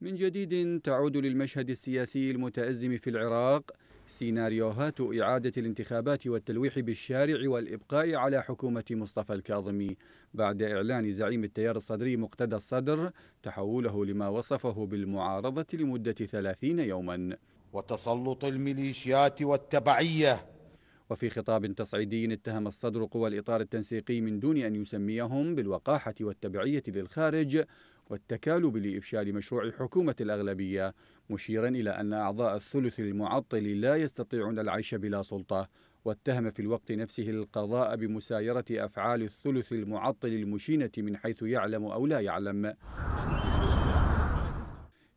من جديد تعود للمشهد السياسي المتأزم في العراق سيناريوهات إعادة الانتخابات والتلويح بالشارع والإبقاء على حكومة مصطفى الكاظمي بعد إعلان زعيم التيار الصدري مقتدى الصدر تحوله لما وصفه بالمعارضة لمدة ثلاثين يوما وتسلط الميليشيات والتبعية وفي خطاب تصعيدي اتهم الصدر قوى الإطار التنسيقي من دون أن يسميهم بالوقاحة والتبعية للخارج والتكالب لإفشال مشروع حكومة الأغلبية مشيرا إلى أن أعضاء الثلث المعطل لا يستطيعون العيش بلا سلطة واتهم في الوقت نفسه القضاء بمسايرة أفعال الثلث المعطل المشينة من حيث يعلم أو لا يعلم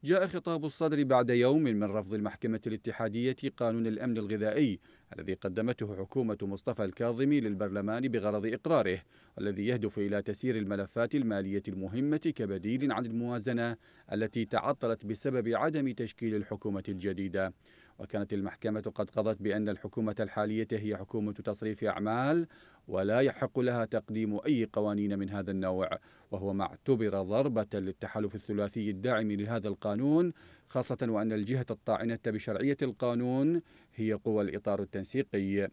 جاء خطاب الصدر بعد يوم من رفض المحكمة الاتحادية قانون الأمن الغذائي الذي قدمته حكومة مصطفى الكاظمي للبرلمان بغرض إقراره والذي يهدف إلى تسيير الملفات المالية المهمة كبديل عن الموازنة التي تعطلت بسبب عدم تشكيل الحكومة الجديدة وكانت المحكمة قد قضت بأن الحكومة الحالية هي حكومة تصريف أعمال ولا يحق لها تقديم أي قوانين من هذا النوع وهو ما اعتبر ضربة للتحالف الثلاثي الداعم لهذا القانون خاصة وأن الجهة الطاعنة بشرعية القانون هي قوى الإطار التنسيقي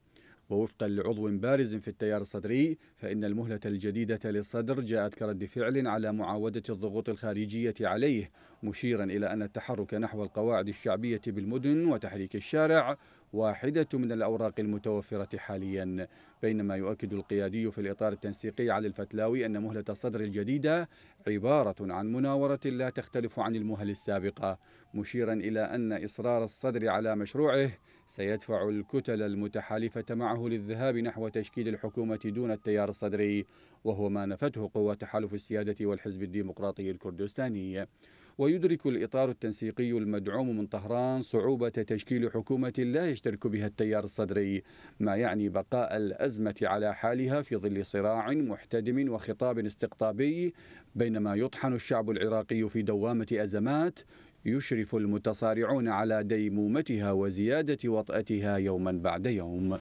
ووفقا لعضو بارز في التيار الصدري فإن المهلة الجديدة للصدر جاءت كرد فعل على معاودة الضغوط الخارجية عليه مشيرا إلى أن التحرك نحو القواعد الشعبية بالمدن وتحريك الشارع واحدة من الأوراق المتوفرة حاليا بينما يؤكد القيادي في الإطار التنسيقي علي الفتلاوي أن مهلة الصدر الجديدة عبارة عن مناورة لا تختلف عن المهل السابقة مشيرا إلى أن إصرار الصدر على مشروعه سيدفع الكتل المتحالفة معه للذهاب نحو تشكيل الحكومة دون التيار الصدري وهو ما نفته قوى تحالف السيادة والحزب الديمقراطي الكردستاني ويدرك الإطار التنسيقي المدعوم من طهران صعوبة تشكيل حكومة لا يشترك بها التيار الصدري ما يعني بقاء الأزمة على حالها في ظل صراع محتدم وخطاب استقطابي بينما يطحن الشعب العراقي في دوامة أزمات يشرف المتصارعون على ديمومتها وزيادة وطأتها يوما بعد يوم